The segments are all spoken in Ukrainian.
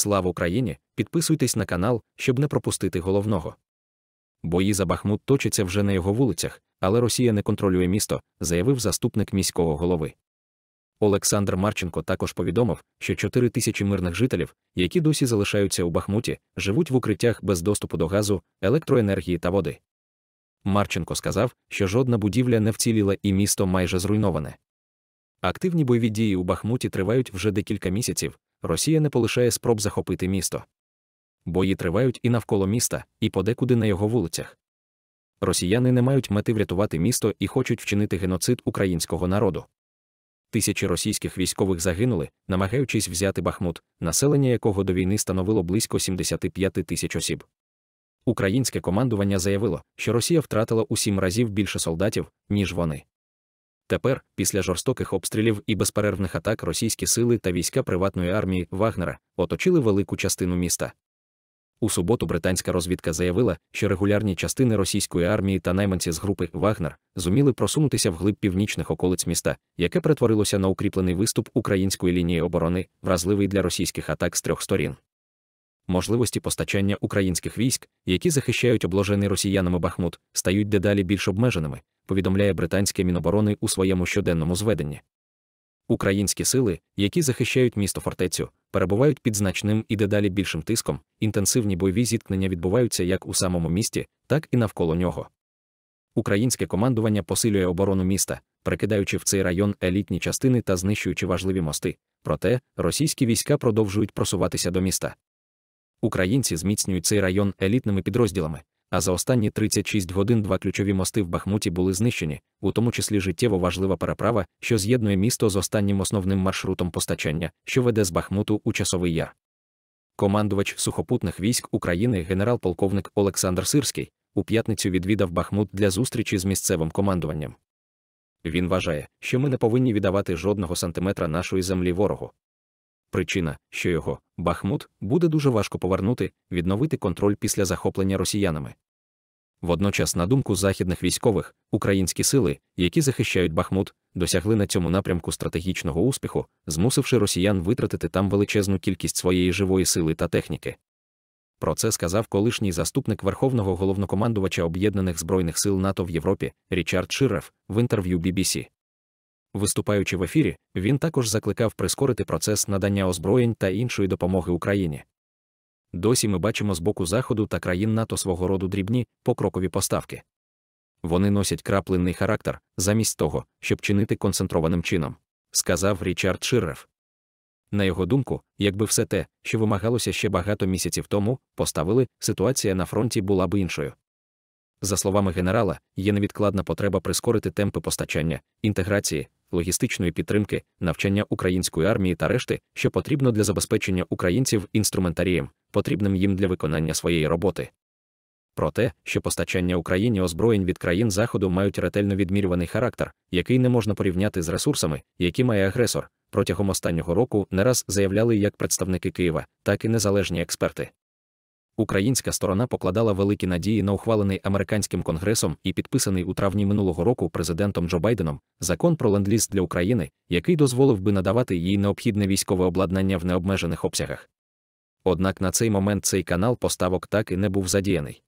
Слава Україні! Підписуйтесь на канал, щоб не пропустити головного. Бої за Бахмут точаться вже на його вулицях, але Росія не контролює місто, заявив заступник міського голови. Олександр Марченко також повідомив, що 4 тисячі мирних жителів, які досі залишаються у Бахмуті, живуть в укриттях без доступу до газу, електроенергії та води. Марченко сказав, що жодна будівля не вціліла і місто майже зруйноване. Активні бойові дії у Бахмуті тривають вже декілька місяців, Росія не полишає спроб захопити місто. Бої тривають і навколо міста, і подекуди на його вулицях. Росіяни не мають мети врятувати місто і хочуть вчинити геноцид українського народу. Тисячі російських військових загинули, намагаючись взяти Бахмут, населення якого до війни становило близько 75 тисяч осіб. Українське командування заявило, що Росія втратила у сім разів більше солдатів, ніж вони. Тепер, після жорстоких обстрілів і безперервних атак російські сили та війська приватної армії Вагнера оточили велику частину міста. У суботу британська розвідка заявила, що регулярні частини російської армії та найманці з групи Вагнер зуміли просунутися вглиб північних околиць міста, яке перетворилося на укріплений виступ української лінії оборони, вразливий для російських атак з трьох сторін. Можливості постачання українських військ, які захищають обложений росіянами Бахмут, стають дедалі більш обмеженими, повідомляє британське Міноборони у своєму щоденному зведенні. Українські сили, які захищають місто фортецю, перебувають під значним і дедалі більшим тиском, інтенсивні бойові зіткнення відбуваються як у самому місті, так і навколо нього. Українське командування посилює оборону міста, перекидаючи в цей район елітні частини та знищуючи важливі мости, проте російські війська продовжують просуватися до міста. Українці зміцнюють цей район елітними підрозділами, а за останні 36 годин два ключові мости в Бахмуті були знищені, у тому числі життєво важлива переправа, що з'єднує місто з останнім основним маршрутом постачання, що веде з Бахмуту у часовий яр. Командувач сухопутних військ України генерал-полковник Олександр Сирський у п'ятницю відвідав Бахмут для зустрічі з місцевим командуванням. Він вважає, що ми не повинні віддавати жодного сантиметра нашої землі ворогу. Причина, що його Бахмут буде дуже важко повернути, відновити контроль після захоплення росіянами. Водночас, на думку західних військових, українські сили, які захищають Бахмут, досягли на цьому напрямку стратегічного успіху, змусивши росіян витратити там величезну кількість своєї живої сили та техніки. Про це сказав колишній заступник верховного головнокомандувача Об'єднаних Збройних сил НАТО в Європі Річард Ширев в інтерв'ю BBC. Виступаючи в ефірі, він також закликав прискорити процес надання озброєнь та іншої допомоги Україні. Досі ми бачимо з боку Заходу та країн НАТО свого роду дрібні, покрокові поставки. Вони носять краплинний характер, замість того, щоб чинити концентрованим чином, сказав Річард Ширреф. На його думку, якби все те, що вимагалося ще багато місяців тому, поставили, ситуація на фронті була б іншою. За словами генерала, є невідкладна потреба прискорити темпи постачання, інтеграції, логістичної підтримки, навчання української армії та решти, що потрібно для забезпечення українців інструментарієм, потрібним їм для виконання своєї роботи. Про те, що постачання Україні озброєнь від країн Заходу мають ретельно відмірюваний характер, який не можна порівняти з ресурсами, які має агресор, протягом останнього року не раз заявляли як представники Києва, так і незалежні експерти. Українська сторона покладала великі надії на ухвалений американським конгресом і підписаний у травні минулого року президентом Джо Байденом закон про ленд-ліз для України, який дозволив би надавати їй необхідне військове обладнання в необмежених обсягах. Однак на цей момент цей канал поставок так і не був задіяний.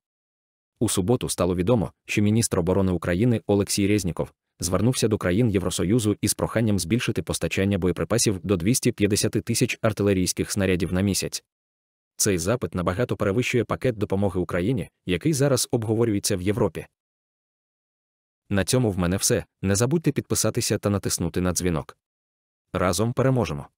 У суботу стало відомо, що міністр оборони України Олексій Резніков звернувся до країн Євросоюзу із проханням збільшити постачання боєприпасів до 250 тисяч артилерійських снарядів на місяць. Цей запит набагато перевищує пакет допомоги Україні, який зараз обговорюється в Європі. На цьому в мене все. Не забудьте підписатися та натиснути на дзвінок. Разом переможемо!